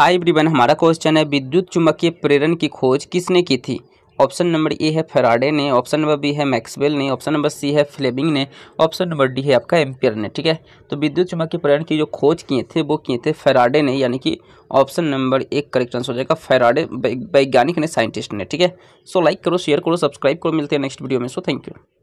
high ब्रिबन हमारा question है विद्युत चुंबकीय प्रेरण की खोज किसने की थी ऑप्शन नंबर ए है फेराडे ने ऑप्शन नंबर बी है मैक्सवेल ने ऑप्शन नंबर सी है फ्लेमिंग ने ऑप्शन नंबर डी है आपका एम्पियर ने ठीक है तो विद्युत चुंबकीय प्रेरण की जो खोज किए थे वो किए थे फेराडे ने यानी कि ऑप्शन नंबर एक करेक्ट आंसर हो जाएगा फेराडे वैज्ञानिक ने साइंटिस्ट ने ठीक है सो लाइक करो शेयर करो सब्सक्राइब करो मिलते हैं नेक्स्ट वीडियो में सो थैंक यू